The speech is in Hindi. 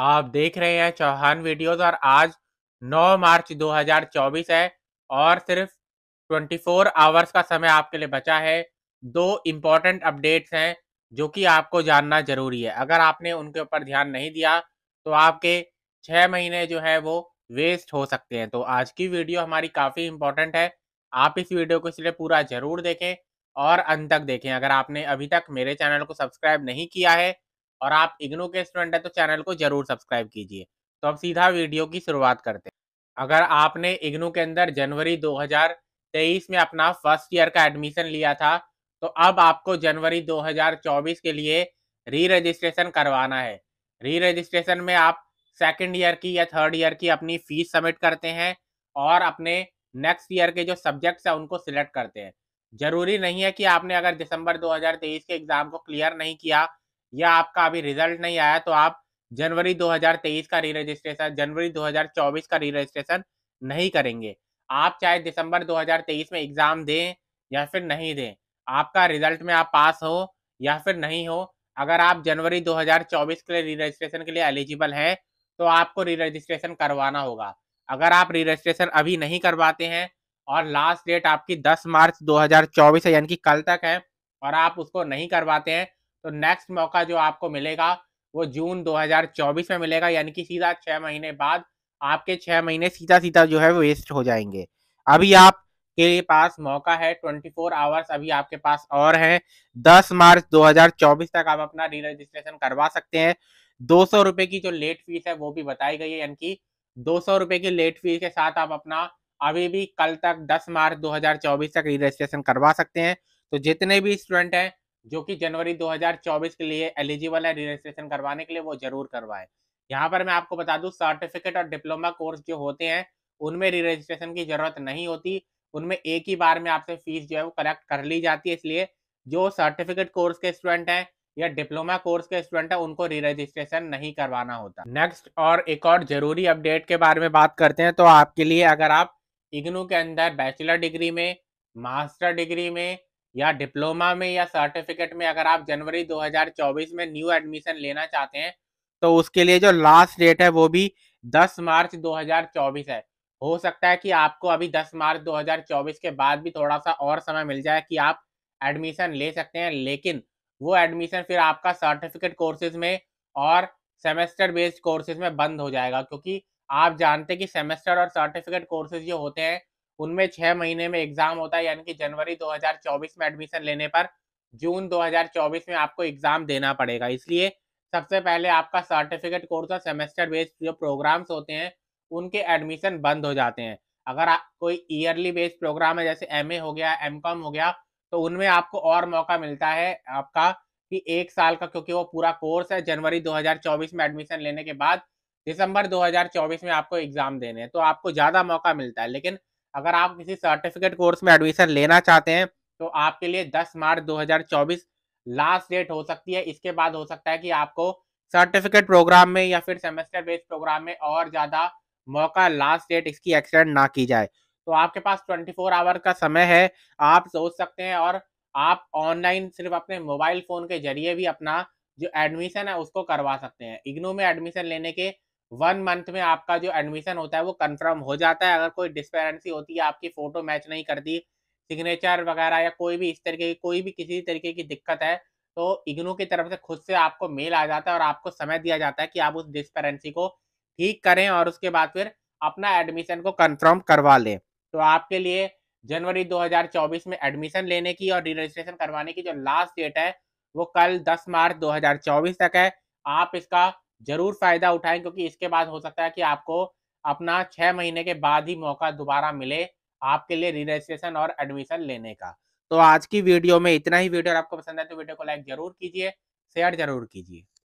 आप देख रहे हैं चौहान वीडियोस और आज 9 मार्च 2024 है और सिर्फ 24 आवर्स का समय आपके लिए बचा है दो इम्पॉर्टेंट अपडेट्स हैं जो कि आपको जानना जरूरी है अगर आपने उनके ऊपर ध्यान नहीं दिया तो आपके छः महीने जो है वो वेस्ट हो सकते हैं तो आज की वीडियो हमारी काफ़ी इम्पॉर्टेंट है आप इस वीडियो को इसलिए पूरा ज़रूर देखें और अंत तक देखें अगर आपने अभी तक मेरे चैनल को सब्सक्राइब नहीं किया है और आप इग्नो के स्टूडेंट हैं तो चैनल को जरूर सब्सक्राइब कीजिए तो अब सीधा वीडियो की शुरुआत करते हैं अगर आपने इग्नो के अंदर जनवरी 2023 में अपना फर्स्ट ईयर का एडमिशन लिया था तो अब आपको जनवरी 2024 के लिए री रजिस्ट्रेशन करवाना है री रजिस्ट्रेशन में आप सेकेंड ईयर की या थर्ड ईयर की अपनी फीस सबमिट करते हैं और अपने नेक्स्ट ईयर के जो सब्जेक्ट्स हैं उनको सिलेक्ट करते हैं जरूरी नहीं है कि आपने अगर दिसंबर 2023 के एग्जाम को क्लियर नहीं किया या आपका अभी रिजल्ट नहीं आया तो आप जनवरी 2023 का री रजिस्ट्रेशन जनवरी 2024 का री रजिस्ट्रेशन नहीं करेंगे आप चाहे दिसंबर 2023 में एग्ज़ाम दें या फिर नहीं दें आपका रिजल्ट में आप पास हो या फिर नहीं हो अगर आप जनवरी 2024 के लिए री रजिस्ट्रेशन के लिए एलिजिबल हैं तो आपको री रजिस्ट्रेशन करवाना होगा अगर आप री रजिस्ट्रेशन अभी नहीं करवाते हैं और लास्ट डेट आपकी 10 मार्च 2024 है यानी कि कल तक है और आप उसको नहीं करवाते हैं तो नेक्स्ट मौका जो आपको मिलेगा वो जून 2024 में मिलेगा यानी कि सीधा छः महीने बाद आपके छः महीने सीधा सीधा जो है वेस्ट हो जाएंगे अभी आप के पास मौका है 24 आवर्स अभी आपके पास और हैं 10 मार्च 2024 तक आप अपना री रजिस्ट्रेशन करवा सकते हैं दो सौ रुपये की जो लेट फीस है वो भी बताई गई है यानी कि दो सौ की लेट फीस के साथ आप अपना अभी भी कल तक 10 मार्च 2024 तक री रजिस्ट्रेशन करवा सकते हैं तो जितने भी स्टूडेंट हैं जो कि जनवरी 2024 के लिए एलिजिबल है रजिस्ट्रेशन करवाने के लिए वो जरूर करवाए यहाँ पर मैं आपको बता दू सर्टिफिकेट और डिप्लोमा कोर्स जो होते हैं उनमें रजिस्ट्रेशन की जरूरत नहीं होती उनमें एक ही बार में आपसे फीस जो है वो कलेक्ट कर ली जाती है इसलिए जो सर्टिफिकेट कोर्स के स्टूडेंट हैं या डिप्लोमा कोर्स के स्टूडेंट हैं उनको री रजिस्ट्रेशन नहीं करवाना होता नेक्स्ट और एक और जरूरी अपडेट के बारे में बात करते हैं तो आपके लिए अगर आप इग्नू के अंदर बैचलर डिग्री में मास्टर डिग्री में या डिप्लोमा में या सर्टिफिकेट में अगर आप जनवरी 2024 में न्यू एडमिशन लेना चाहते हैं तो उसके लिए जो लास्ट डेट है वो भी 10 मार्च 2024 है हो सकता है कि आपको अभी 10 मार्च 2024 के बाद भी थोड़ा सा और समय मिल जाए कि आप एडमिशन ले सकते हैं लेकिन वो एडमिशन फिर आपका सर्टिफिकेट कोर्सेज में और सेमेस्टर बेस्ड कोर्सेज में बंद हो जाएगा क्योंकि आप जानते हैं कि सेमेस्टर और सर्टिफिकेट कोर्सेज जो होते हैं उनमें छह महीने में एग्जाम होता है यानी कि जनवरी 2024 में एडमिशन लेने पर जून 2024 में आपको एग्जाम देना पड़ेगा इसलिए सबसे पहले आपका सर्टिफिकेट कोर्स और सेमेस्टर बेस्ड जो प्रोग्राम्स होते हैं उनके एडमिशन बंद हो जाते हैं अगर आप कोई ईयरली बेस्ड प्रोग्राम है जैसे एम हो गया एम हो गया तो उनमें आपको और मौका मिलता है आपका कि एक साल का क्योंकि वो पूरा कोर्स है जनवरी 2024 में एडमिशन लेने के बाद दिसंबर 2024 में आपको एग्जाम देने हैं तो आपको ज़्यादा मौका मिलता है लेकिन अगर आप किसी सर्टिफिकेट कोर्स में एडमिशन लेना चाहते हैं तो आपके लिए 10 मार्च 2024 लास्ट डेट हो सकती है इसके बाद हो सकता है कि आपको सर्टिफिकेट प्रोग्राम में या फिर सेमेस्टर बेस्ड प्रोग्राम में और ज़्यादा मौका लास्ट डेट इसकी एक्सटेंड ना की जाए तो आपके पास 24 फोर आवर का समय है आप सोच सकते हैं और आप ऑनलाइन सिर्फ अपने मोबाइल फ़ोन के जरिए भी अपना जो एडमिशन है उसको करवा सकते हैं इग्नू में एडमिशन लेने के वन मंथ में आपका जो एडमिशन होता है वो कंफर्म हो जाता है अगर कोई डिस्पेरेंसी होती है आपकी फोटो मैच नहीं करती सिग्नेचर वगैरह या कोई भी इस तरीके की कोई भी किसी तरीके की दिक्कत है तो इग्नू की तरफ से खुद से आपको मेल आ जाता है और आपको समय दिया जाता है कि आप उस डिस्पेरेंसी को ठीक करें और उसके बाद फिर अपना एडमिशन को कन्फर्म करवा लें तो आपके लिए जनवरी 2024 में एडमिशन लेने की और रजिस्ट्रेशन करवाने की जो लास्ट डेट है वो कल 10 मार्च 2024 तक है आप इसका जरूर फायदा उठाएं क्योंकि इसके बाद हो सकता है कि आपको अपना छह महीने के बाद ही मौका दोबारा मिले आपके लिए रजिस्ट्रेशन और एडमिशन लेने का तो आज की वीडियो में इतना ही वीडियो आपको पसंद आए तो वीडियो को लाइक जरूर कीजिए शेयर जरूर कीजिए